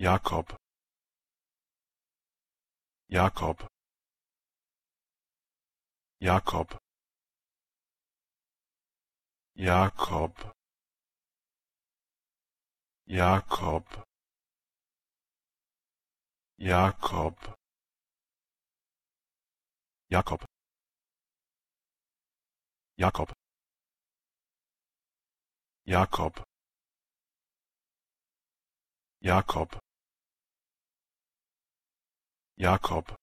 jakob jakob jakob jakob jakob jakob jakob jakob jakob jakob jakob